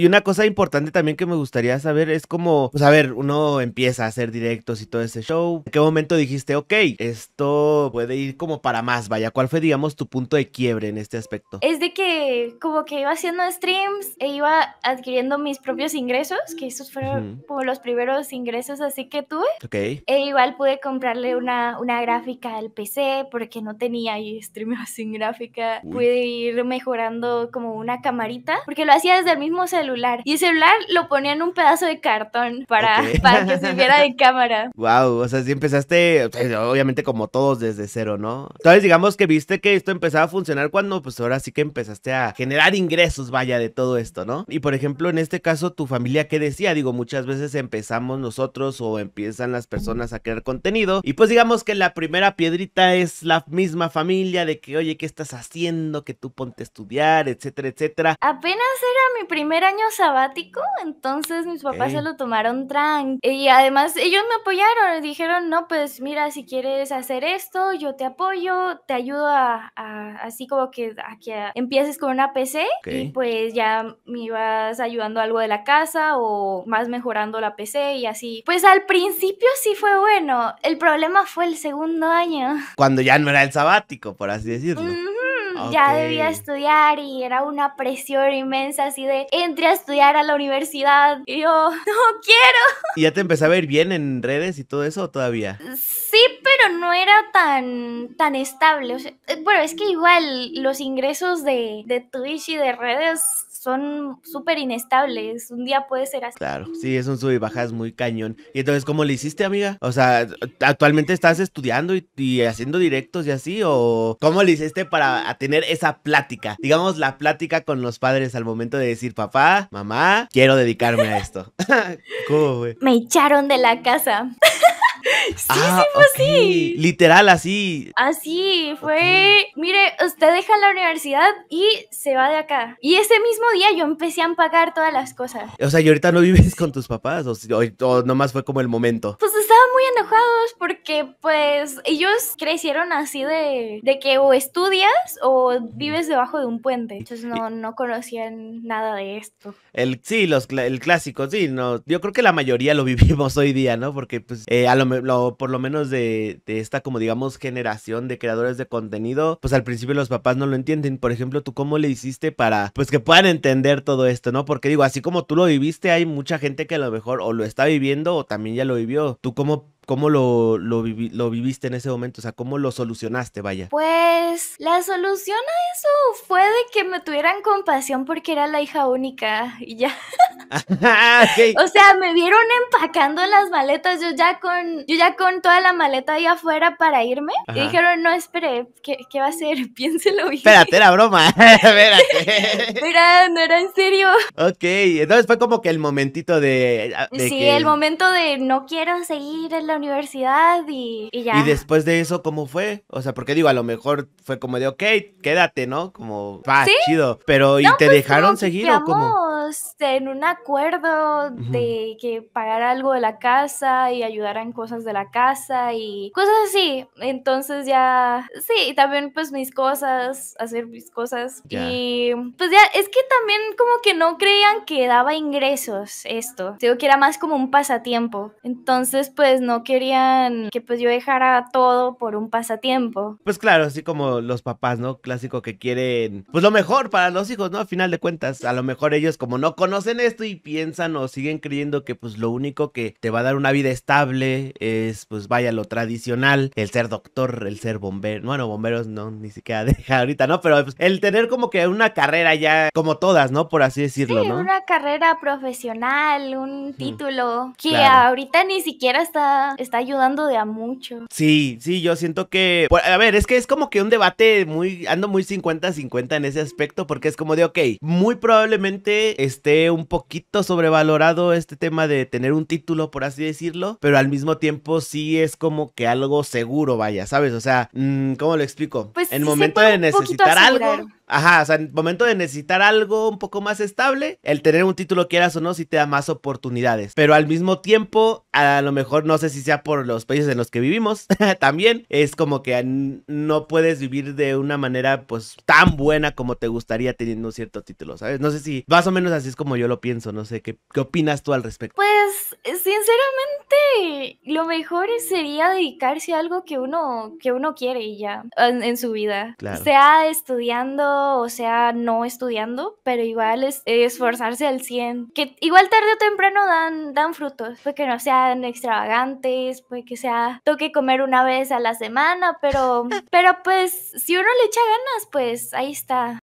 Y una cosa importante también que me gustaría saber es como, pues a ver, uno empieza a hacer directos y todo ese show. ¿En qué momento dijiste, ok, esto puede ir como para más? Vaya, ¿cuál fue, digamos, tu punto de quiebre en este aspecto? Es de que como que iba haciendo streams e iba adquiriendo mis propios ingresos, que esos fueron como los primeros ingresos así que tuve. Ok. E igual pude comprarle una, una gráfica al PC porque no tenía y streaming sin gráfica. Pude ir mejorando como una camarita, porque lo hacía desde el mismo celular y el celular lo ponía en un pedazo de cartón para, para que se viera de cámara. Wow, o sea, si empezaste, pues, obviamente como todos, desde cero, ¿no? Entonces digamos que viste que esto empezaba a funcionar cuando pues ahora sí que empezaste a generar ingresos, vaya, de todo esto, ¿no? Y por ejemplo, en este caso, tu familia, ¿qué decía? Digo, muchas veces empezamos nosotros o empiezan las personas a crear contenido y pues digamos que la primera piedrita es la misma familia de que, oye, ¿qué estás haciendo? Que tú ponte a estudiar, etcétera, etcétera. Apenas era mi primer año sabático, entonces mis papás se lo tomaron tranqui. Y además ellos me apoyaron, dijeron, no, pues mira, si quieres hacer esto, yo te apoyo, te ayudo a, así como que a que empieces con una PC y pues ya me ibas ayudando algo de la casa o más mejorando la PC y así. Pues al principio sí fue bueno, el problema fue el segundo año. Cuando ya no era el sabático, por así decirlo ya debía estudiar y era una presión inmensa así de entre a estudiar a la universidad. Y yo, no quiero. ¿Y ya te empezaba a ver bien en redes y todo eso todavía? Sí, pero pero no era tan, tan estable. Eh, bueno, es que igual los ingresos de, de Twitch y de redes son súper inestables. Un día puede ser así. Claro, sí, es un sub y bajas muy cañón. Y entonces, ¿cómo le hiciste, amiga? O sea, ¿actualmente estás estudiando y, haciendo directos y así? ¿O cómo le hiciste para tener esa plática? Digamos, la plática con los padres al momento de decir, papá, mamá, quiero dedicarme a esto. ¿Cómo, güey? Me echaron de la casa. Sí, sí, ah, fue así. Literal, así. Así, fue, mire, usted deja la universidad y se va de acá. Y ese mismo día yo empecé a pagar todas las cosas. O sea, y ahorita no vives con tus papás, o, o nomás fue como el momento. Pues muy enojados porque pues ellos crecieron así de, de que o estudias o vives debajo de un puente. Entonces no, conocían nada de esto. El, sí, los, el clásico, sí, no, yo creo que la mayoría lo vivimos hoy día, ¿no? Porque pues eh, a lo, por lo menos de, de esta como digamos generación de creadores de contenido, pues al principio los papás no lo entienden. Por ejemplo, ¿tú cómo le hiciste para pues que puedan entender todo esto, ¿no? Porque digo, así como tú lo viviste, hay mucha gente que a lo mejor o lo está viviendo o también ya lo vivió. ¿Tú cómo como ¿Cómo lo, lo, viviste en ese momento? O sea, ¿cómo lo solucionaste, vaya? Pues la solución a eso fue de que me tuvieran compasión porque era la hija única y ya. Ah, o sea, me vieron empacando las maletas, yo ya con, yo ya con toda la maleta ahí afuera para irme. Y dijeron, no, espere, ¿qué, qué va a ser? Piénselo bien. Espérate, era broma. Espérate. era, no era en serio. Ok, entonces fue como que el momentito de... Ah, sí, el momento de no quiero seguir en la universidad y, y, ya. Y después de eso, ¿cómo fue? O sea, porque digo, a lo mejor fue como de, ok, quédate, ¿no? Como, va, chido. Pero, ¿y te pues, dejaron seguir o cómo? en un acuerdo de que pagar algo de la casa y en cosas de la casa y cosas así. Entonces ya, sí, también pues mis cosas, hacer mis cosas. Y pues ya, es que también como que no creían que daba ingresos esto. Digo que era más como un pasatiempo. Entonces pues no querían que pues yo dejara todo por un pasatiempo. Pues claro, así como los papás, ¿no? Clásico que quieren pues lo mejor para los hijos, ¿no? A final de cuentas, a lo mejor ellos como no conocen esto y piensan o siguen creyendo que pues lo único que te va a dar una vida estable es pues vaya lo tradicional, el ser doctor, el ser bombero, bueno, bomberos no, ni siquiera deja ahorita, ¿no? Pero pues, el tener como que una carrera ya como todas, ¿no? Por así decirlo, sí, Una carrera profesional, un título que ahorita ni siquiera está, está ayudando de a mucho. Sí, sí, yo siento que, pues, a ver, es que es como que un debate muy, ando muy 50-50 en ese aspecto porque es como de, ok, muy probablemente esté un poquito sobrevalorado este tema de tener un título, por así decirlo, pero al mismo tiempo sí es como que algo seguro, vaya, ¿sabes? O sea, mm, ¿cómo lo explico? Pues en momento de necesitar algo. Ajá, o sea, en momento de necesitar algo un poco más estable, el tener un título quieras o no, sí te da más oportunidades. Pero al mismo tiempo, a lo mejor no sé si sea por los países en los que vivimos, también es como que no puedes vivir de una manera pues tan buena como te gustaría teniendo un cierto título, ¿sabes? No sé si más o menos así es como yo lo pienso, no sé, ¿qué, qué opinas tú al respecto? Pues, eh, sinceramente, lo mejor sería dedicarse a algo que uno, que uno quiere y ya, en, su vida. Sea estudiando o sea no estudiando, pero igual es, eh, esforzarse al 100, que igual tarde o temprano dan, dan frutos, Puede que no sean extravagantes, pues que sea, toque comer una vez a la semana, pero, pero pues si uno le echa ganas, pues ahí está.